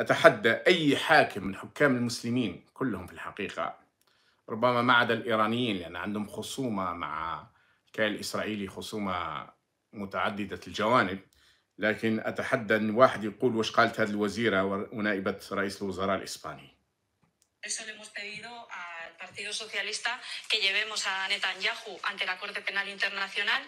أتحدى أي حاكم من حكام المسلمين كلهم في الحقيقة ربما ما عدا الإيرانيين لأن عندهم خصومة مع الكيان الإسرائيلي خصومة متعددة الجوانب لكن أتحدى أن واحد يقول واش قالت هذه الوزيرة ونائبة رئيس الوزراء الإسباني Partido Socialista que llevemos a Netanyahu ante la Corte Penal Internacional.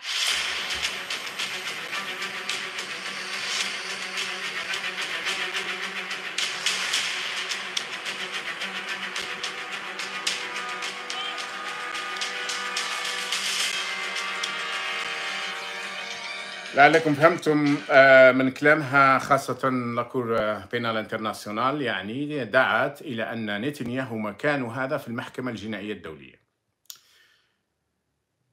لعلكم فهمتم آه، من كلامها خاصة لاكور آه، بينال انترناسيونال يعني دعت إلى أن نتنياهو مكانه هذا في المحكمة الجنائية الدولية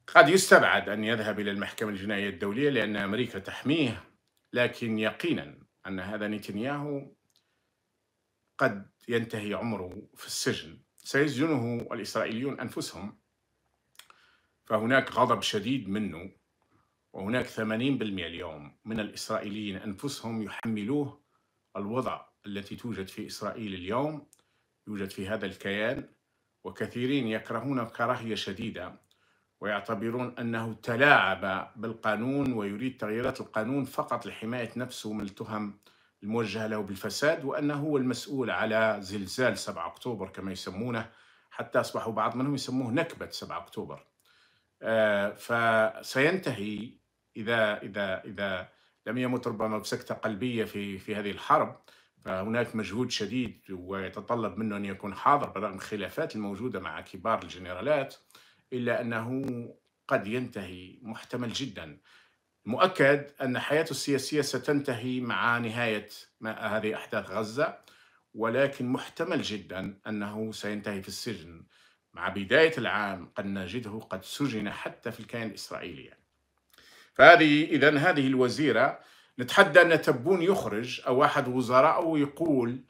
قد يستبعد أن يذهب إلى المحكمة الجنائية الدولية لأن أمريكا تحميه لكن يقينا أن هذا نتنياهو قد ينتهي عمره في السجن سيسجنه الإسرائيليون أنفسهم فهناك غضب شديد منه وهناك 80% اليوم من الإسرائيليين أنفسهم يحملوه الوضع التي توجد في إسرائيل اليوم يوجد في هذا الكيان وكثيرين يكرهون كراهية شديدة ويعتبرون أنه تلاعب بالقانون ويريد تغييرات القانون فقط لحماية نفسه من التهم الموجهة له بالفساد وأنه هو المسؤول على زلزال 7 أكتوبر كما يسمونه حتى أصبحوا بعض منهم يسموه نكبة 7 أكتوبر آه، فسينتهي اذا اذا اذا لم يمت ربما بسكته قلبيه في في هذه الحرب فهناك مجهود شديد ويتطلب منه ان يكون حاضر برغم الخلافات الموجوده مع كبار الجنرالات الا انه قد ينتهي محتمل جدا مؤكد ان حياته السياسيه ستنتهي مع نهايه هذه احداث غزه ولكن محتمل جدا انه سينتهي في السجن مع بداية العام قد نجده قد سجن حتى في الكيان الإسرائيلي يعني. فهذه إذا هذه الوزيرة نتحدى أن تبون يخرج أو أحد وزرائه يقول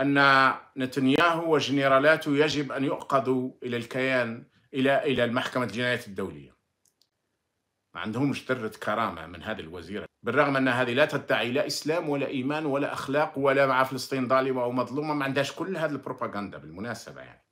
أن نتنياهو وجنرالاته يجب أن يؤقضوا إلى الكيان إلى إلى المحكمة الجنايات الدولية ما عندهمش ذرة كرامة من هذه الوزيرة بالرغم أن هذه لا تدعي لا إسلام ولا إيمان ولا أخلاق ولا مع فلسطين ظالمة أو مظلومة ما عندهاش كل هذه البروباغندا بالمناسبة يعني